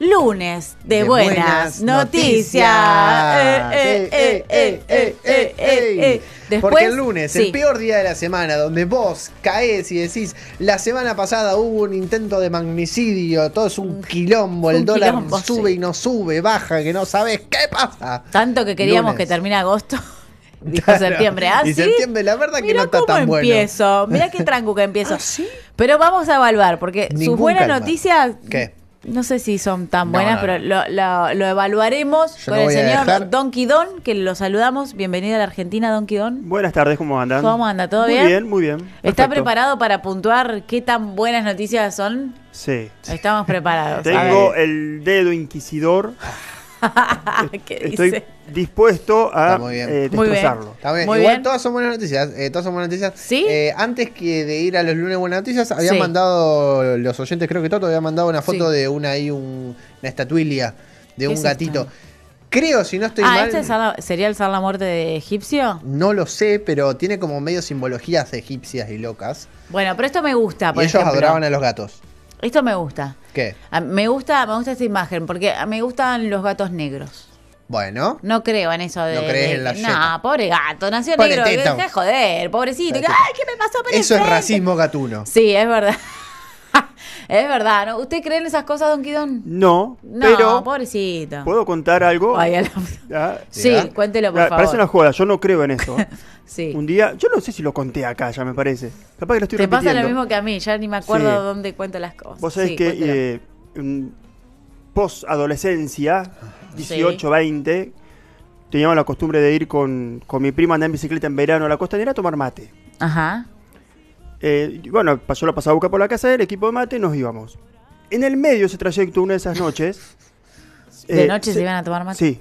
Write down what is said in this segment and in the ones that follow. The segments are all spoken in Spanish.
lunes de, buenas, noticias. Porque el lunes, el peor día de la semana, donde vos caes y decís, la semana pasada hubo un intento de magnicidio, todo es un quilombo, el dólar sube y no sube, baja, que no sabes qué pasa. Tanto que queríamos que termine agosto. Dijo septiembre. Ah, y septiembre, la verdad que no está tan bueno. empiezo. Mirá qué tranco que empiezo. Ah, Pero vamos a evaluar, porque sus buenas noticias ¿Qué? No sé si son tan buenas, pero lo, evaluaremos con el señor Don Quidón, que lo saludamos. Bienvenido a la Argentina, Don Quidón. Buenas tardes, ¿cómo andan? ¿Cómo anda? ¿Todo bien? Muy bien, muy bien. ¿Está preparado para puntuar qué tan buenas noticias son? Sí. Estamos preparados. Tengo el dedo inquisidor ¿Qué Estoy dice? dispuesto a todas son buenas noticias. Eh, todas buenas noticias. Eh, antes que de ir a los lunes buenas noticias, habían mandado los oyentes, creo que todos había mandado una foto de una ahí, una estatuilla de un gatito. Creo, si no estoy ah, mal, ¿este sería el Sar la Muerte de Egipcio? no lo sé, pero tiene como medio simbologías egipcias y locas. Bueno, pero esto me gusta, por y ellos adoraban a los gatos. Esto me gusta. ¿Qué? Ah, me gusta, me gusta esa imagen porque ah, me gustan los gatos negros. Bueno. No creo en eso de. No crees en la No, pobre gato, nació negro. joder, pobrecito. Ay, ¿qué me pasó Eso es racismo gatuno. Sí, es verdad. es verdad. ¿no? ¿Usted cree en esas cosas, Don Quidón? No, No, pobrecito. ¿puedo contar algo? Ah, sí, cuéntelo, por favor. Parece una joda, yo no creo en eso. Un día, yo no sé si lo conté acá, ya me parece. Capaz que lo estoy Te pasa lo mismo que a mí, ya ni me acuerdo dónde cuento las cosas. Vos sabés que eh, post-adolescencia, 18, 20, teníamos la costumbre de ir con, mi prima a andar en bicicleta en verano a la costa costanera a tomar mate. Ajá. Eh, bueno, pasó la pasabuca por la casa del equipo de mate y nos íbamos. En el medio de ese trayecto, una de esas noches. ¿De eh, noche se, iban a tomar mate? Sí,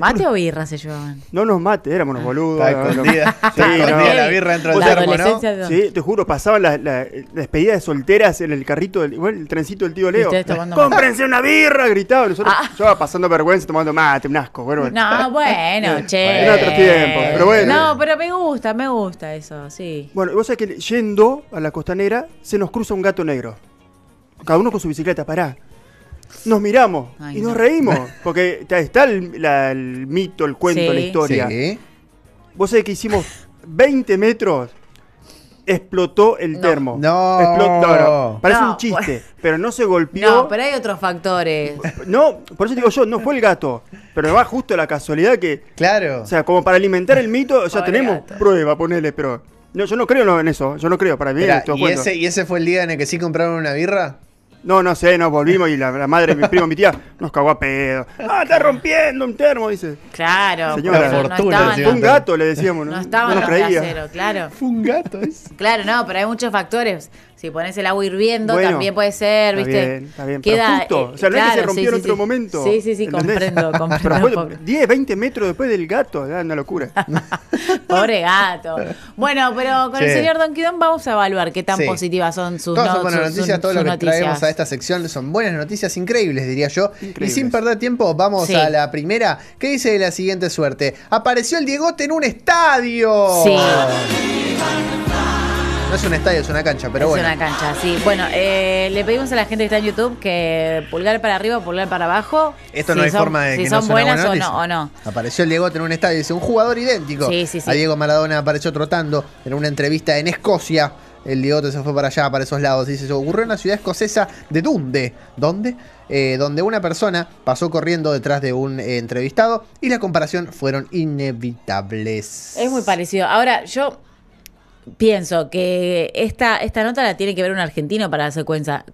¿Mate o birra se llevaban? No nos mate, éramos unos ah, boludos. sí, la birra dentro del termo, ¿no? sí, te juro, pasaban las despedidas de solteras en el carrito, del, el trencito del tío Leo. ¡Cómprense una birra! Gritaba. Nosotros, ah. pasando vergüenza tomando mate, un asco. Bueno, no, bueno, che. En otro tiempo, pero bueno. No, pero me gusta, me gusta eso, sí. Bueno, vos sabés que yendo a la costanera se nos cruza un gato negro. Cada uno con su bicicleta, pará nos miramos y nos reímos. Porque está el, mito, el cuento, la historia. Vos sabés que hicimos 20 metros, explotó el termo. No. Explotó, Parece un chiste, pero no se golpeó. No, pero hay otros factores. No, por eso digo yo, no fue el gato. Pero va justo la casualidad que. Claro. O sea, como para alimentar el mito, ya sea, tenemos prueba, ponele, pero. yo no creo en eso, yo no creo, para mí ¿Y ese fue el día en el que sí compraron una birra? No, no sé, nos volvimos y la, madre madre, mi primo, mi tía, nos cagó a pedo. ¡Ah, está rompiendo un termo! Dice. Claro, Señora, no estaban, fue un gato, le decíamos. No, no estaban no los claro. Fue un gato. Es. Claro, no, pero hay muchos factores. Si pones el agua hirviendo, también puede ser, está Bien, está bien, Queda, justo. Eh, o sea, no que se rompió en otro momento. Sí, sí, sí, comprendo, 10, 20 metros después del gato, una locura. Pobre gato. Bueno, pero con el señor Don Quidón vamos a evaluar qué tan positivas son sus noticias. Todas son buenas noticias, todo lo que traemos a esta sección son buenas noticias increíbles, diría yo. Y sin perder tiempo, vamos a la primera, ¿Qué dice de la siguiente suerte. Apareció el Diegote en un estadio. Sí. Ah. No es un estadio, es una cancha, pero bueno. Es una cancha, sí. Bueno, eh, le pedimos a la gente que está en YouTube que pulgar para arriba, pulgar para abajo. Esto no hay forma de que si no son buenas o, no, o, no, Apareció el Diego en un estadio, dice un jugador idéntico. Sí, sí, sí. A Diego Maradona apareció trotando en una entrevista en Escocia. El Diego se fue para allá, para esos lados. Dice, ocurrió en la ciudad escocesa de Dundee. ¿Dónde? Eh, donde una persona pasó corriendo detrás de un eh, entrevistado y la comparación fueron inevitables. Es muy parecido. Ahora, yo pienso que esta, esta nota la tiene que ver un argentino para darse cuenta.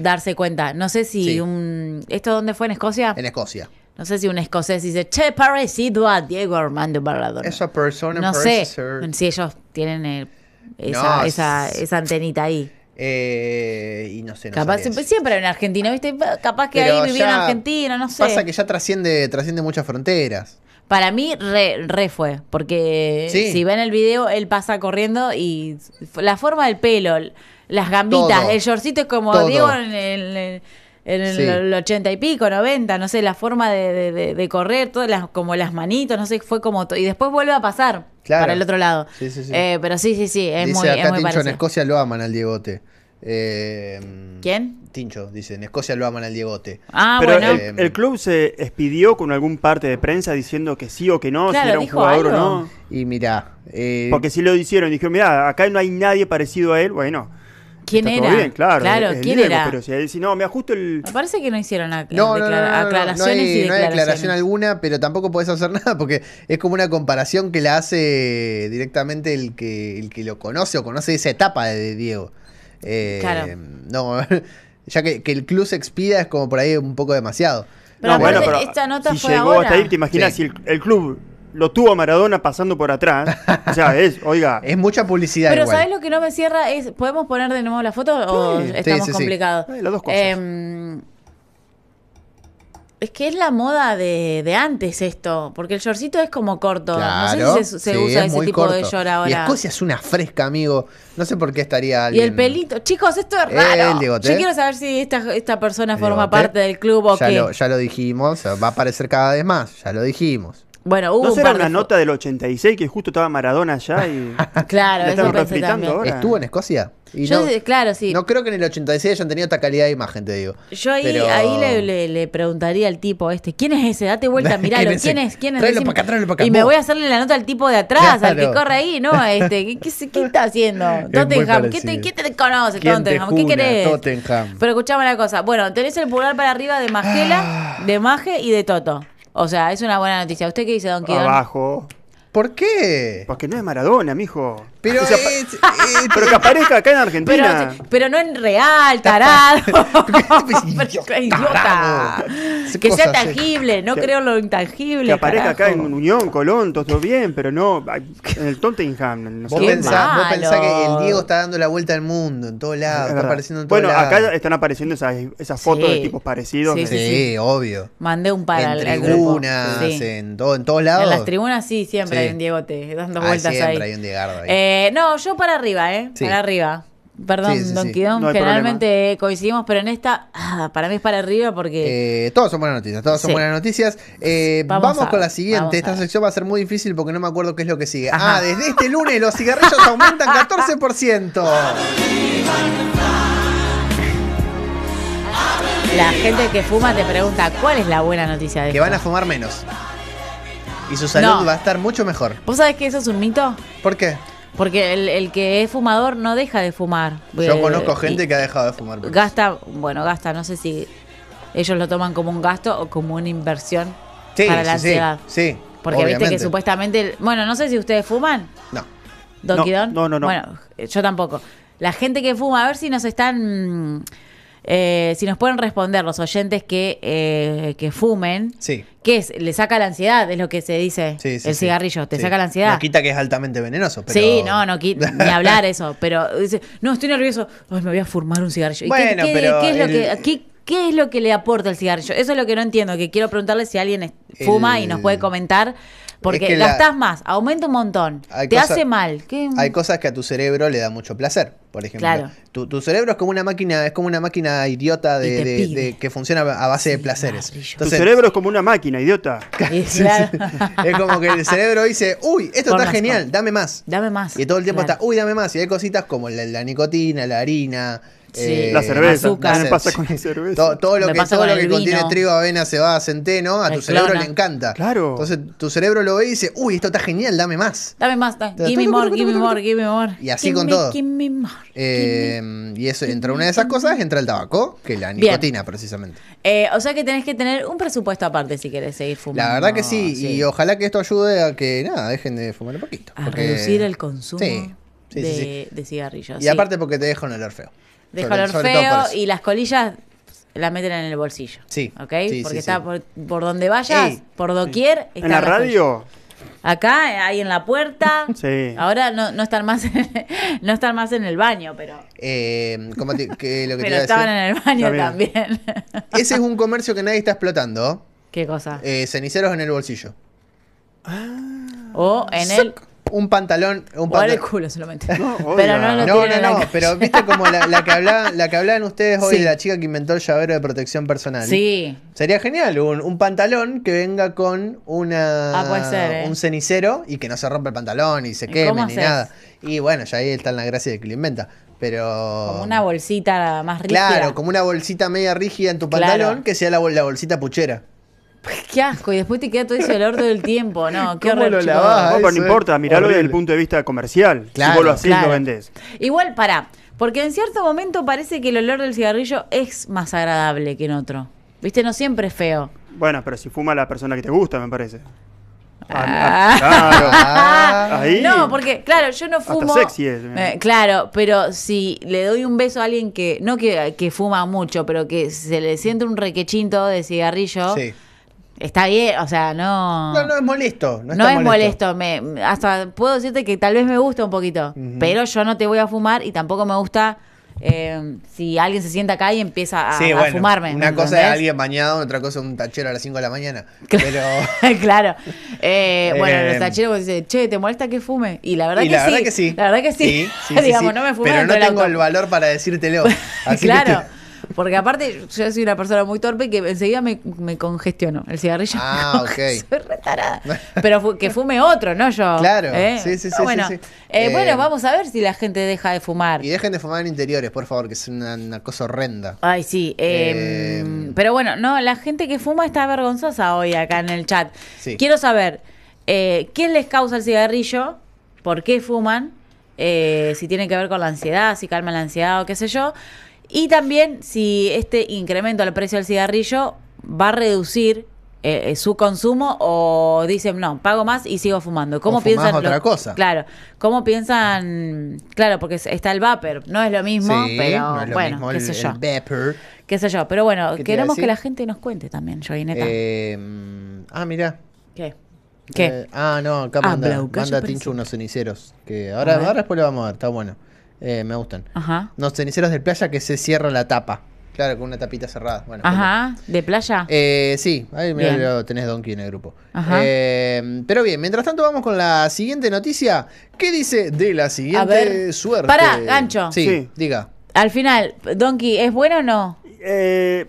darse cuenta. No sé si un. ¿Esto dónde fue? ¿En Escocia? En Escocia. No sé si un escocés dice, che, parecido a Diego Armando Maradona. Esa persona No sé si ellos tienen esa, esa, antenita ahí. Eh, y no sé, capaz, siempre, siempre, en Argentina, ¿viste? Capaz que ahí vivía en Argentina, no sé. Pasa que ya trasciende, trasciende muchas fronteras. Para mí, re, fue. Porque si ven el video, él pasa corriendo y la forma del pelo, las gambitas, el shortcito es como Diego en el. En 80 y pico, 90, no sé, la forma de, correr, todas las, como las manitos, no sé, fue como. todo. Y después vuelve a pasar para el otro lado. eh, pero sí, sí, sí, es muy, es en Escocia lo aman al Diegote. Em, ¿Quién? Tincho, dice, en Escocia lo aman al Diegote. Ah, Pero em, el, club se expidió con algún parte de prensa diciendo que sí o que no, si era un jugador o no. Y mirá. Eh, porque si lo hicieron, dijeron, mirá, acá no hay nadie parecido a él, bueno. ¿Quién era? claro, ¿quién era? Pero si no, me ajusto el. parece que no hicieron aclaraciones y No hay declaración alguna, pero tampoco puedes hacer nada porque es como una comparación que la hace directamente el que, el que lo conoce o conoce esa etapa de Diego. Eh, claro. No, ya que, el club se expida es como por ahí un poco demasiado. Pero, bueno, esta nota si fue llegó hasta ahí, te imaginas si el, club lo tuvo a Maradona pasando por atrás. O sea, es, oiga. Es mucha publicidad. Pero ¿sabes lo que no me cierra? es ¿Podemos poner de nuevo la foto o estamos complicados? Eh, las dos cosas. Em, es que es la moda de, de antes esto, porque el shortcito es como corto. no sé si se, usa ese tipo de short ahora. Y Escocia es una fresca, amigo. No sé por qué estaría alguien... Y el pelito. Chicos, esto es raro. Yo quiero saber si esta, esta persona forma parte del club o ya qué. ya lo dijimos, va a aparecer cada vez más. Ya lo dijimos. Bueno, hubo ¿No una nota del 86 que justo estaba Maradona allá y claro, eso pensé también. ¿Estuvo en Escocia? Y yo, claro, sí. No creo que en el 86 hayan tenido esta calidad de imagen, te digo. Yo ahí, le, preguntaría al tipo este, ¿quién es ese? Date vuelta, miralo. ¿Quién es? ¿Quién es? Y me voy a hacerle la nota al tipo de atrás, al que corre ahí, ¿no? Este, ¿qué, está haciendo? Tottenham, ¿qué te, conoce Tottenham? ¿Qué querés? Tottenham. Pero escuchame la cosa. Bueno, tenés el pulgar para arriba de Magela, ah. de Maje y de Toto. O sea, es una buena noticia. ¿Usted qué dice, Don Quijote? Abajo. ¿Por qué? Porque no es Maradona, mijo. Eh, pero, que aparezca acá en Argentina. Pero, no en real, tarado. idiota. Que sea tangible, no creo creo lo intangible. Que aparezca acá en Unión, Colón, todo bien, pero no en el Tottenham. No ¿Vos, pensás, que el Diego está dando la vuelta al mundo, en todos lados, apareciendo bueno, acá están apareciendo esas, fotos de tipos parecidos. Sí, sí, obvio. Mandé un par En tribunas, en, en todos lados. En las tribunas sí, siempre hay un Diegote dando vueltas ahí. Siempre hay un Diegardo eh, eh, no, yo para arriba, ¿eh? Para arriba. Perdón, Don Quidón, generalmente coincidimos, pero en esta, ah, para mí es para arriba porque. Eh, todas son buenas noticias, todas son buenas noticias. Eh, vamos, con la siguiente. Esta sección va a ser muy difícil porque no me acuerdo qué es lo que sigue. Ah, desde este lunes los cigarrillos aumentan 14%. La gente que fuma te pregunta, ¿cuál es la buena noticia de Que van a fumar menos. Y su salud va a estar mucho mejor. ¿Vos sabés que eso es un mito? ¿Por qué? Porque el, el, que es fumador no deja de fumar. Yo eh, conozco gente que ha dejado de fumar. Gasta, bueno, gasta, no sé si ellos lo toman como un gasto o como una inversión para la sí, Sí, sí Porque viste que supuestamente, bueno, no sé si ustedes fuman. No. Don no, no, no, no. Bueno, yo tampoco. La gente que fuma, a ver si nos están... Eh, si nos pueden responder los oyentes que, eh, que fumen, ¿qué es? ¿Le saca la ansiedad? Es lo que se dice. el cigarrillo, ¿te saca la ansiedad? No quita que es altamente venenoso, pero... Sí, no, no ni hablar eso. Pero dice, no, estoy nervioso, me voy a fumar un cigarrillo. ¿Y qué, qué, es lo que...? Qué, es lo que le aporta el cigarrillo? Eso es lo que no entiendo, que quiero preguntarle si alguien fuma y nos puede comentar, porque gastas más, aumenta un montón, te hace mal. Hay cosas que a tu cerebro le da mucho placer, por ejemplo. Tu, cerebro es como una máquina, es como una máquina idiota de, que funciona a base de placeres. tu cerebro es como una máquina idiota. es como que el cerebro dice, uy, esto está genial, dame más. Dame más. Y todo el tiempo está, uy, dame más. Y hay cositas como la nicotina, la harina, eh, la cerveza. pasa con la cerveza. Todo, lo que, que contiene trigo, avena, cebada, centeno, a tu cerebro le encanta. Claro. Entonces tu cerebro lo ve y dice, uy, esto está genial, dame más. Dame más, dame. Give more, give me more, give me more. Y así con todo. Eh, y eso, entre una de esas cosas entra el tabaco, que es la nicotina, precisamente. Eh, o sea que tenés que tener un presupuesto aparte si querés seguir fumando. La verdad que sí, y ojalá que esto ayude a que, nada, dejen de fumar un poquito. A reducir el consumo. de, cigarrillos. Y aparte porque te deja un olor feo de color feo y las colillas la meten en el bolsillo. Sí. ¿Ok? Porque está Por, donde vayas, por doquier. ¿En la radio? Acá, eh, ahí en la puerta. Sí. Ahora no, están, más en, no están más en el baño, pero. pero estaban en el baño también. Ese es un comercio que nadie está explotando. ¿Qué cosa? Eh, ceniceros en el bolsillo. Ah, o en el un pantalón. Un pantalón. solamente. pero no, no, no, pero viste como la, que hablaban, ustedes hoy, sí. la chica que inventó el llavero de protección personal. Sí. Sería genial un, pantalón que venga con una ah, eh. un cenicero y que no se rompa el pantalón y se queme ni nada. Y bueno, ya ahí está la gracia de que lo inventa. Pero. Como una bolsita más rígida. Claro, como una bolsita media rígida en tu pantalón que sea la, la bolsita puchera. Pues, qué asco, y después te queda todo ese olor todo el tiempo, ¿no? Qué horror, No, importa, miralo desde el punto de vista comercial. si vos lo hacés lo vendés. Igual, para, porque en cierto momento parece que el olor del cigarrillo es más agradable que en otro. ¿Viste? No siempre es feo. Bueno, pero si fuma la persona que te gusta, me parece. Ah. Ah, ah, claro. ahí. No, porque, claro, yo no fumo. Hasta sexy es, eh, claro, pero si le doy un beso a alguien que, no que, que fuma mucho, pero que se le siente un requechinto de cigarrillo. Sí Está bien, o sea, no. No, es molesto. No, es molesto. Me, hasta puedo decirte que tal vez me gusta un poquito, pero yo no te voy a fumar y tampoco me gusta. Eh, si alguien se sienta acá y empieza a, sí, bueno, fumarme. Una cosa es alguien bañado, otra cosa es un tachero a las 5 de la mañana. Pero... claro. Eh, bueno, los eh, tacheros dicen, che, ¿te molesta que fume? Y la verdad, que, sí, La verdad que sí. sí Digamos, no Pero no tengo el, valor para decírtelo. Así claro. Porque aparte, yo soy una persona muy torpe que enseguida me, congestiono. El cigarrillo. Ah, ok. Soy retarada. Pero que fume otro, ¿no? Yo. Claro. ¿Eh? Sí, ah, sí, sí. Bueno, eh, bueno, eh, vamos a ver si la gente deja de fumar. Y dejen de fumar en interiores, por favor, que es una, cosa horrenda. Ay, sí. Em, em. pero bueno, no, la gente que fuma está vergonzosa hoy acá en el chat. Quiero saber, ¿qué les causa el cigarrillo? ¿Por qué fuman? si tiene que ver con la ansiedad, si calma la ansiedad o qué sé yo. Y también si este incremento al precio del cigarrillo va a reducir eh, eh, su consumo o dicen, no, pago más y sigo fumando. ¿Cómo piensan? otra cosa. Claro, ¿cómo piensan? Claro, porque está el vapor, no es lo mismo, pero bueno, qué sé yo. El Qué sé yo, pero bueno, queremos que la gente nos cuente también, Joineta. Em, ah, mira. ¿Qué? ¿Qué? Eh, ah, no, acá ah, manda, manda Tincho unos ceniceros. Que ahora, ahora después lo vamos a ver, está bueno. Eh, me gustan. Ajá. Los ceniceros de playa que se cierra la tapa. Claro, con una tapita cerrada. Bueno, Ajá, ¿de playa? Eh, sí, ahí mirá, tenés Donkey en el grupo. Eh, pero bien, mientras tanto vamos con la siguiente noticia. ¿Qué dice de la siguiente suerte? para gancho. Sí, diga. Al final, Donkey, ¿es bueno o no?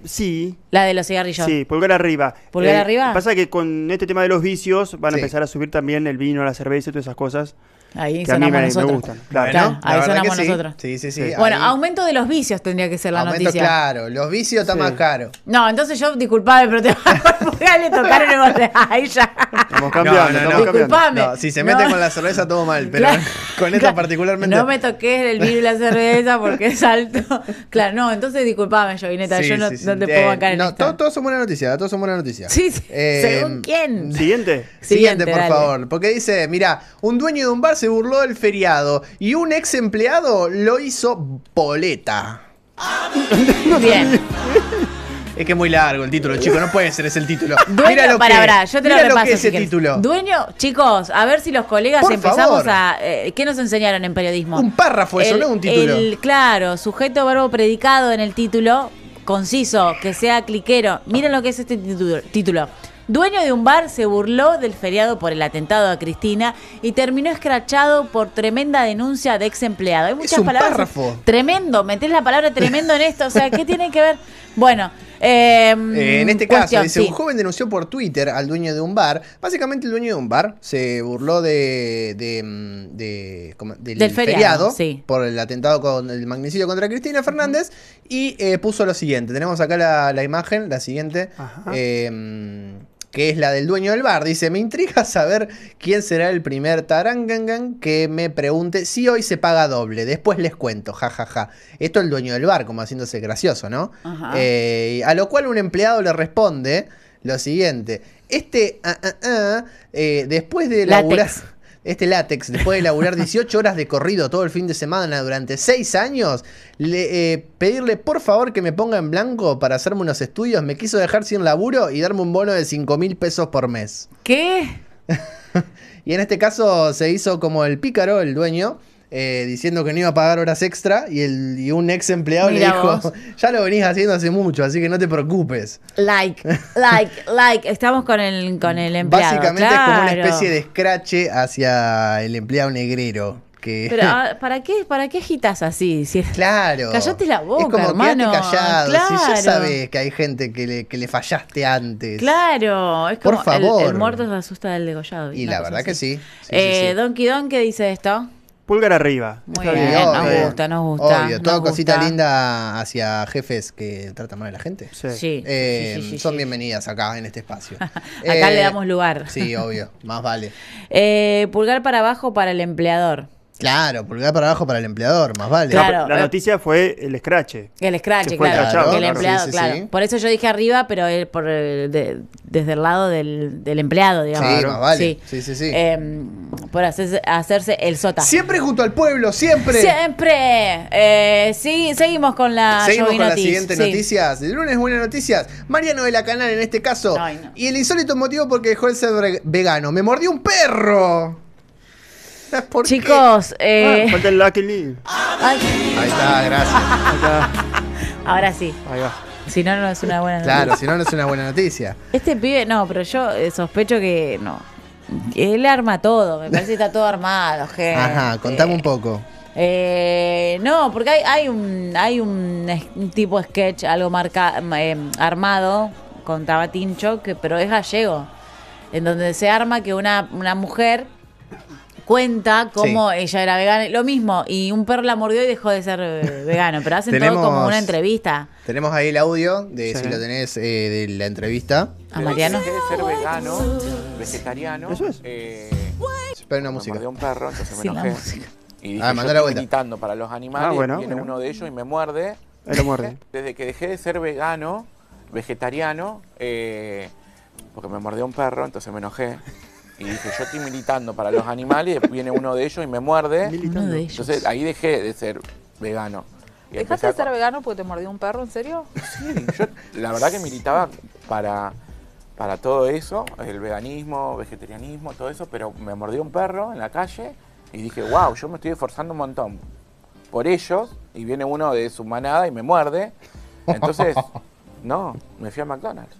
sí. La de los cigarrillos. Sí, pulgar arriba. ¿Pulgar arriba? Pasa que con este tema de los vicios van a empezar a subir también el vino, la cerveza y todas esas cosas. Ahí que a mí nosotros. Claro, ahí sonamos nosotros. Sí, sí, sí. Bueno, aumento de los vicios tendría que ser la aumento, noticia. claro. Los vicios están más caros No, entonces yo, disculpame, pero te voy a tocaron el Ahí ya. Estamos cambiando, no, no, Disculpame. si se mete con la cerveza, todo mal, pero con esta particularmente. No me toques el vino y la cerveza porque es alto. Claro, no, entonces disculpame, yo Jovineta, yo no, te puedo eh, bancar el en No, todos son buenas noticias, todos son buenas noticias. Sí, sí. Eh, ¿Según quién? Siguiente. Siguiente, por favor. Porque dice, mira, un dueño de un bar se burló del feriado y un ex empleado lo hizo boleta. Bien. Es que es muy largo el título, chicos. no puede ser ese el título. Dueño, lo yo te lo repaso. Dueño, chicos, a ver si los colegas empezamos a. Eh, ¿Qué nos enseñaron en periodismo? Un párrafo, eso, no es un título. claro, sujeto, verbo, predicado en el título, conciso, que sea cliquero. Miren lo que es este título dueño de un bar, se burló del feriado por el atentado a Cristina y terminó escrachado por tremenda denuncia de ex empleado. Hay muchas es un palabras. Párrafo. Tremendo, metés la palabra tremendo en esto. O sea, ¿qué tiene que ver? Bueno. Em, eh, en este caso, dice, un joven denunció por Twitter al dueño de un bar. Básicamente el dueño de un bar se burló de, mm, del, feriado, por el atentado con el magnicilio contra Cristina Fernández y eh, puso lo siguiente. Tenemos acá la, imagen, la siguiente. Ajá. Em, que es la del dueño del bar. Dice, me intriga saber quién será el primer tarangangan que me pregunte si hoy se paga doble. Después les cuento, jajaja. Ja, ja. Esto el dueño del bar, como haciéndose gracioso, ¿no? Eh, a lo cual un empleado le responde lo siguiente. Este, ah, ah, ah, eh, después de la este látex, después de laburar 18 horas de corrido todo el fin de semana durante 6 años, eh, pedirle por favor que me ponga en blanco para hacerme unos estudios, me quiso dejar sin laburo y darme un bono de 5 mil pesos por mes. ¿Qué? y en este caso se hizo como el pícaro, el dueño, eh, diciendo que no iba a pagar horas extra y, el, y un ex empleado le dijo, ya lo venís haciendo hace mucho, así que no te preocupes. Like, like, like, estamos con el, con el empleado. Básicamente es como una especie de escrache hacia el empleado negrero. Que... Pero ah, ¿para qué, para qué agitas así? Claro. la boca, es como hermano. callado. Si ya sabes que hay gente que le, que le fallaste antes. Claro. Es como Por favor. El, muerto se asusta del degollado. Y la verdad que sí. Don eh, Donkey Don, ¿qué dice esto? Pulgar arriba. Muy bien, nos gusta, nos gusta. Obvio, toda cosita linda hacia jefes que tratan mal a la gente. Sí. Eh, son bienvenidas acá en este espacio. Acá le eh, damos lugar. Sí, obvio, más vale. Eh, pulgar para abajo para el empleador. Claro, pulgar para abajo para el empleador, más vale. Claro. La, noticia fue el escrache. El scratch, claro. el empleado, claro. Por eso yo dije arriba, pero por, desde el lado del, empleado, digamos. Sí, más vale. Sí, sí, sí por hacerse, el sota. Siempre junto al pueblo, siempre. Siempre. Eh, seguimos con la Seguimos con las siguientes noticias. El lunes buenas noticias. Mariano de la Canal en este caso. Y el insólito motivo porque dejó el ser vegano. Me mordió un perro. Chicos, ah, eh, Ahí está, gracias. Ahora sí. Si no, no es una buena noticia. Claro, si no, no es una buena noticia. Este pibe, no, pero yo eh, sospecho que no. Él arma todo, me parece que está todo armado, Ajá, contame un poco. Eh, no, porque hay, hay, un, hay un, tipo sketch, algo marca, eh, armado con Tabatincho, que, pero es gallego, en donde se arma que una, mujer cuenta cómo ella era vegana, lo mismo, y un perro la mordió y dejó de ser vegano, pero hacen todo como una entrevista. Tenemos ahí el audio, de si lo tenés, eh, de la entrevista. A Mariano. ser vegano vegetariano. Eh, una música. Me mordió un perro, entonces me enojé. Y dije, ah, yo la para los animales. Ah, viene uno de ellos y me muerde. Me muerde. Desde que dejé de ser vegano, vegetariano, eh, porque me mordió un perro, entonces me enojé. Y dije, yo estoy militando para los animales, viene uno de ellos y me muerde. Entonces ahí dejé de ser vegano. ¿Dejaste de ser vegano porque te mordió un perro, en serio? Sí, yo la verdad que militaba para para todo eso, el veganismo, vegetarianismo, todo eso, pero me mordió un perro en la calle y dije, wow, yo me estoy esforzando un montón por ellos y viene uno de su manada y me muerde. Entonces, no, me fui a McDonald's.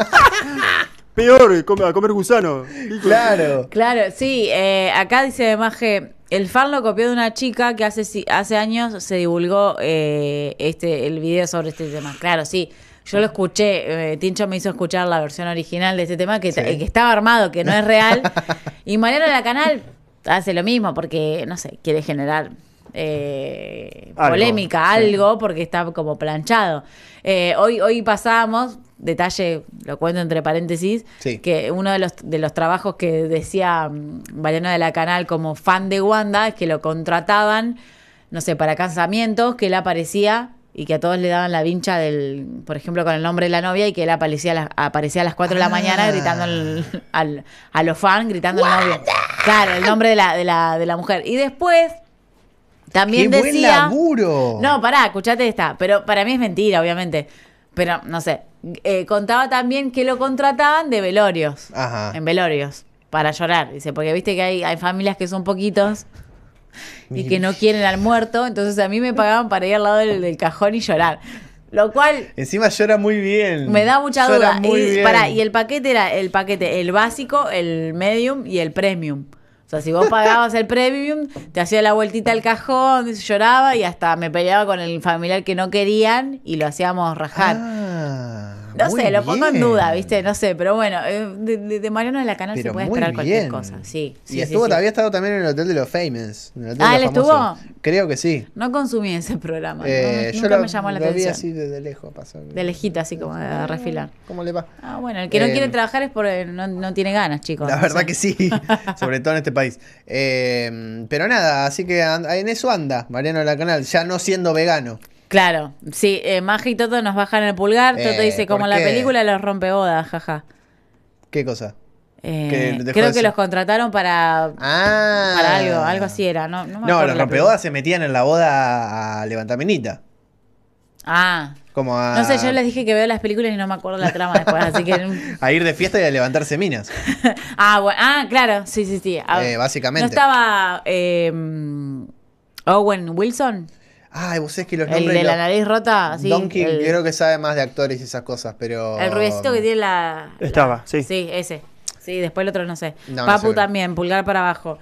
Peor, a comer gusano. Claro. Claro, sí. Eh, acá dice Maje, el fan lo copió de una chica que hace, hace años se divulgó eh, este, el video sobre este tema. Claro, sí. Yo lo escuché, eh, Tincho me hizo escuchar la versión original de ese tema que, estaba armado, que no es real. y Mariano la Canal hace lo mismo porque, no sé, quiere generar eh, polémica, algo, porque está como planchado. Eh, hoy, hoy pasamos, detalle, lo cuento entre paréntesis, que uno de los, de los trabajos que decía mm, Mariano de la Canal como fan de Wanda es que lo contrataban, no sé, para casamientos, que él aparecía y que a todos le daban la vincha del, por ejemplo, con el nombre de la novia y que él aparecía a, las, aparecía a las 4 de la mañana ah. gritando al, a los fans, gritando el novio. Claro, el nombre de la, mujer. Y después también ¡Qué Buen laburo! No, pará, escuchate esta. Pero para mí es mentira, obviamente. Pero no sé. Eh, contaba también que lo contrataban de velorios. Ajá. En velorios. Para llorar. Dice, porque viste que hay, hay familias que son poquitos y que no quieren al muerto, entonces a mí me pagaban para ir al lado del, cajón y llorar. Lo cual. Encima llora muy bien. Me da mucha duda. y, y el paquete era el paquete, el básico, el medium y el premium. O sea, si vos pagabas el premium, te hacía la vueltita al cajón, lloraba y hasta me peleaba con el familiar que no querían y lo hacíamos rajar. Ah. No sé, lo pongo en duda, ¿viste? No sé, pero bueno, eh, de, Mariano de la Canal se puede esperar cualquier cosa. Sí, y sí, estuvo, había estado también en el Hotel de los Famous. ah, ¿él estuvo? Creo que sí. No consumí ese programa. Eh, nunca me llamó la lo atención. Vi así desde lejos, pasó. De lejita, así como a ah, refilar. ¿Cómo le va? Ah, bueno, el que no eh, quiere trabajar es porque no, tiene ganas, chicos. La verdad que sí, sobre todo en este país. pero nada, así que en eso anda Mariano de la Canal, ya no siendo vegano. Claro, sí, eh, Maja y Toto nos bajan el pulgar. Toto eh, dice, como la película los rompebodas, jaja. ¿Qué cosa? Eh, creo que los contrataron para, ah. para algo, algo así era. No, los se metían en la boda a levantar minita. Ah, Como no sé, yo les dije que veo las películas y no me acuerdo la trama después, así que... A ir de fiesta y a levantarse minas. Ah, ah, claro, sí, sí, sí. Eh, básicamente. ¿No estaba em, Owen Wilson? Ay, vos es que los nombres. El de la nariz rota, sí. Donkey creo que sabe más de actores y esas cosas, pero. El rubiecito que um, tiene la. Estaba, sí. Sí, ese. Sí, después el otro no sé. Papu también, pulgar para abajo.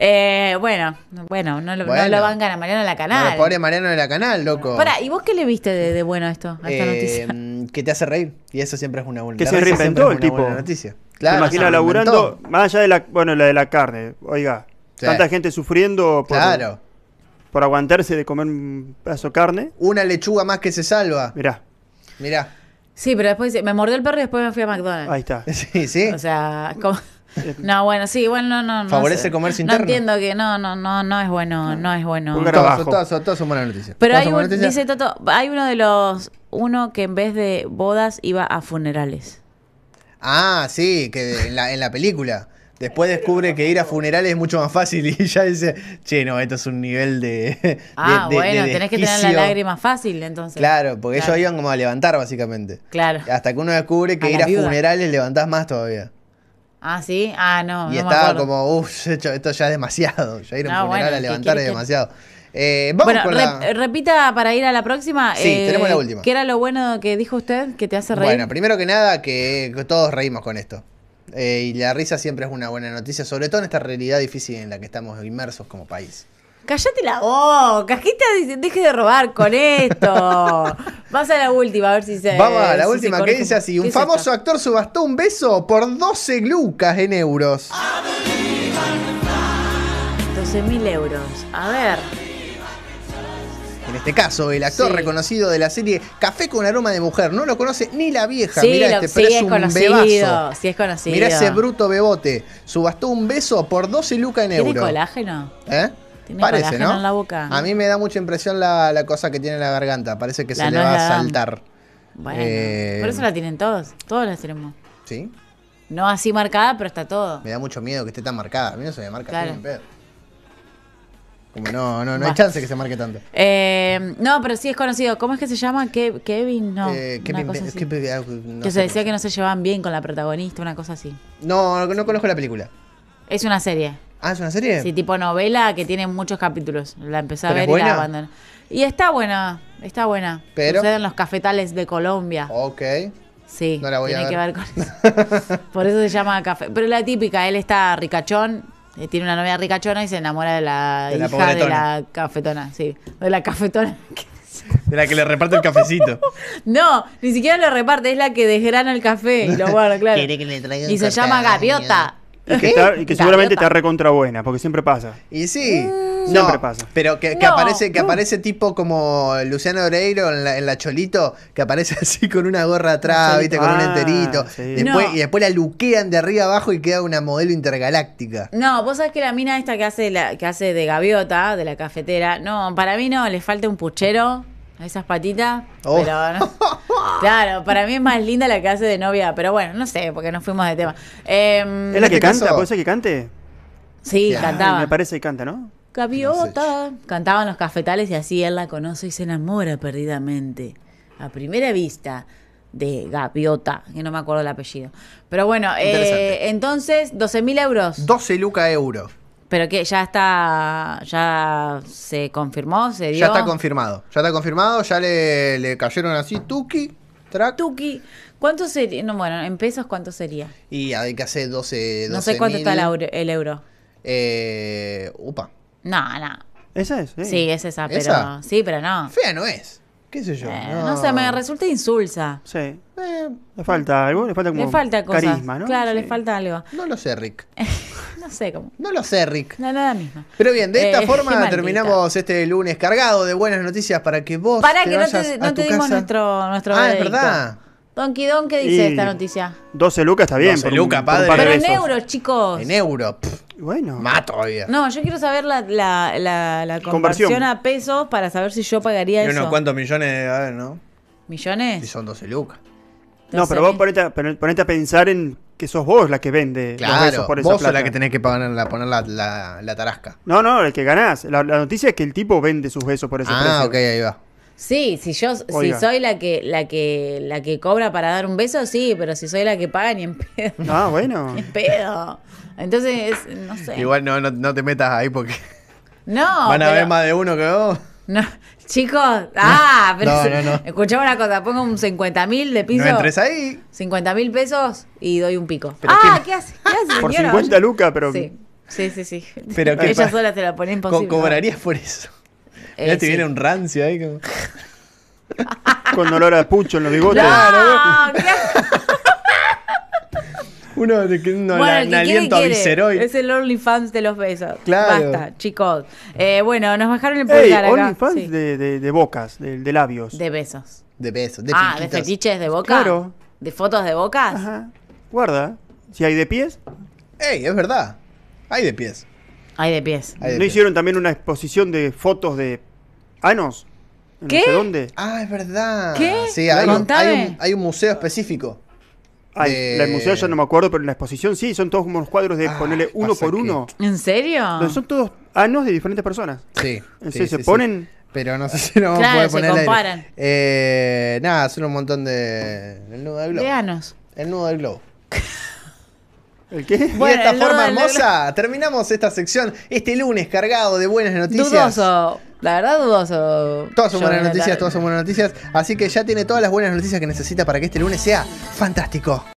Eh, bueno, bueno no, lo, van no lo Mariano de la Canal. pobre Mariano de la Canal, loco. Para, ¿y vos qué le viste de, bueno esto, a esta noticia? Eh, que te hace reír, y eso siempre es una buena noticia. Que se reinventó el tipo. Claro, Te imaginas laburando, más allá de la, bueno, la de la carne, oiga, tanta gente sufriendo por, claro por aguantarse de comer un pedazo de carne. Una lechuga más que se salva. Mirá. Mirá. Sí, pero después me mordió el perro y después me fui a McDonald's. Ahí está. Sí, sí. O sea, No, bueno, sí, bueno, no, no. Favorece no sé. el comercio interno. No entiendo que no, no, no, no es bueno, ah. no, es bueno. Todas, todas, todas son buenas noticias. Pero hay, dice Toto, hay uno de los, uno que en vez de bodas iba a funerales. Ah, sí, que en la, en la película. Después descubre que ir a funerales es mucho más fácil y ya dice, che, no, esto es un nivel de. de ah, bueno, tenés que tener la lágrima fácil entonces. Claro, porque ellos iban como a levantar básicamente. Claro. Hasta que uno descubre que ir a funerales levantás más todavía. Ah, sí, ah, no. Y estaba como, uff, esto ya es demasiado. Ya ir a un funeral a levantar es demasiado. Eh, bueno, repita para ir a la próxima. Sí, eh, tenemos la última. ¿Qué era lo bueno que dijo usted que te hace reír? Bueno, primero que nada, que todos reímos con esto. Eh, y la risa siempre es una buena noticia, sobre todo en esta realidad difícil en la que estamos inmersos como país. Cállate la boca, ¿qué Deje de robar con esto. Vas a la última, a ver si se. Vamos a la última, que dice así: un famoso actor subastó un beso por 12 lucas en euros. 12 mil euros. A ver. En este caso, el actor reconocido de la serie Café con aroma de mujer. No lo conoce ni la vieja. Mira este, pero es, un bebazo. Sí es conocido. Mirá ese bruto bebote. Subastó un beso por 12 lucas en euro. ¿Tiene colágeno? ¿Eh? Tiene Parece, ¿no? En la boca. A mí me da mucha impresión la, cosa que tiene en la garganta. Parece que se le va a saltar. Bueno, eh, por eso la tienen todos. Todos la tenemos. ¿Sí? No así marcada, pero está todo. Me da mucho miedo que esté tan marcada. A mí no se me marca claro. un no, no, no hay chance que se marque tanto. Eh, no, pero sí es conocido. ¿Cómo es que se llama? Kevin, no. Eh, ah, que se decía que no se llevaban bien con la protagonista, una cosa así. No, no, conozco la película. Es una serie. Ah, es una serie. Sí, tipo novela que tiene muchos capítulos. La empecé a ver y la abandoné. Y está buena, está buena. Pero. Sucede los cafetales de Colombia. Ok. Sí, no la voy a ver. Por eso se llama café. Pero la típica, él está ricachón, eh, tiene una novia ricachona y se enamora de la hija de la cafetona, sí. De la cafetona. De la que le reparte el cafecito. no, ni siquiera lo reparte, es la que desgrana el café y lo claro. y se llama gaviota. Y que, seguramente está recontra buena, porque siempre pasa. Y sí. Mm. siempre pasa. Pero que, aparece, que mm. aparece tipo como Luciano Oreiro en la, Cholito, que aparece así con una gorra atrás, viste, con un ah, enterito. Y después la luquean de arriba abajo y queda una modelo intergaláctica. No, vos sabés que la mina esta que hace, la, que hace de gaviota, de la cafetera, no, para mí no, le falta un puchero esas patitas, oh. Claro, para mí es más linda la que hace de novia, pero bueno, no sé, porque nos fuimos de tema. Em, ¿Es la que canta? ¿Puede ser que cante? Sí, cantaba. Me parece que canta, ¿no? Gaviota. cantaba en Cantaban los cafetales y así él la conoce y se enamora perdidamente. A primera vista de Gaviota, que no me acuerdo el apellido. Pero bueno, eh, entonces, 12.000 mil euros. 12 lucas euros. Pero que ya está, ya se confirmó, se dio. Ya está confirmado, ya está confirmado, ya le, le cayeron así, tuki, track. Tuki. ¿Cuánto sería? No, bueno, en pesos, ¿cuánto sería? Y hay que hacer 12, 12 No sé cuánto está el euro. Eh, upa. No, no. Esa es, sí. Sí, es esa, pero. Sí, pero no. Fea no es. ¿Qué sé yo? Eh, no. sé, me resulta insulsa. Sí. Eh, le falta algo, le falta como. Le falta Carisma, ¿no? Claro, le falta algo. No lo sé, Rick. No sé cómo. No lo sé, Rick. No, nada misma Pero bien, de esta eh, forma terminamos este lunes cargado de buenas noticias para que vos. Para que no te, no dimos nuestro, nuestro. Ah, es verdad. Don Quidón, ¿qué dice esta noticia? 12 lucas está bien. 12 lucas, padre. Pero en euros, chicos. En euros. Bueno. Más todavía. No, yo quiero saber la, la, conversión, a pesos para saber si yo pagaría eso. No, millones a ver ¿no? ¿Millones? Si son 12 lucas. No, pero vos ponete ponete a pensar en que sos vos la que vende los besos por esa plata. la que tenés que poner la, tarasca. No, no, el que ganás. La, noticia es que el tipo vende sus besos por ese ah, Ah, ok, ahí va. Sí, si yo si soy la que la que la que cobra para dar un beso, sí, pero si soy la que paga ni en pedo. Ah, bueno. Ni en pedo. Entonces, no sé. Igual no, no, te metas ahí porque No. Van a ver más de uno que vos. No, Chicos, ah, pero no, escuchame una cosa, pongo un 50 mil de piso. No entres ahí. 50 mil pesos y doy un pico. Ah, ¿qué, haces? ¿Qué hace, Por 50 lucas, pero. Sí, sí, sí. sí. Pero que Ella sola te la pone imposible. Co cobrarías por eso. Eh, te viene un rancio ahí. Como... Con olor a pucho en los bigotes. No, ¿qué haces? Uno, no, que aliento a Es el OnlyFans de los besos. Claro. Basta, chicos. Eh, bueno, nos bajaron el pulgar acá. OnlyFans de, bocas, de, labios. De besos. De besos, de Ah, de fetiches de boca. Claro. De fotos de bocas. Ajá. Guarda. Si hay de pies. Ey, es verdad. Hay de pies. Hay de pies. ¿No hicieron también una exposición de fotos de anos? ¿Qué? dónde. Ah, es verdad. ¿Qué? Sí, hay hay un museo específico. Ay, el museo eh, ya no me acuerdo, pero en la exposición sí, son todos unos cuadros de ah, ponerle uno por uno. ¿En serio? son todos anos de diferentes personas. Sí. Entonces sí, se ponen. Pero no sé si no a poder poner. Se comparan. Eh, nada, son un montón de. El nudo del globo. De anos. El nudo del globo. ¿El qué? de esta forma hermosa terminamos esta sección este lunes cargado de buenas noticias. Dudoso. La verdad, dudoso. Todas son buenas noticias, todas son buenas noticias. Así que ya tiene todas las buenas noticias que necesita para que este lunes sea fantástico.